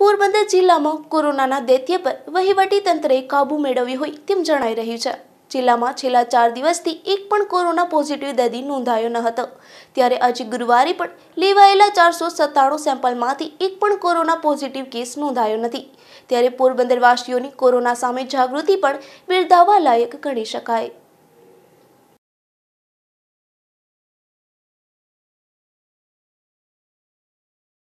પોરબંદર જિલ્લામાં કોરોનાના દૈત્ય પર વહીવટી તંત્રએ કાબૂ મેળવ્યો હોય તેમ જણાઈ રહ્યું છે જિલ્લામાં છેલ્લા ચાર દિવસથી એક પણ કોરોના પોઝિટિવ દર્દી નોંધાયો ન હતો ત્યારે આજે ગુરુવારે પણ લેવાયેલા ચારસો સત્તાણું સેમ્પલમાંથી એક પણ કોરોના પોઝિટિવ કેસ નોંધાયો નથી ત્યારે પોરબંદરવાસીઓની કોરોના સામે જાગૃતિ પણ બિરદાવવા લાયક ગણી શકાય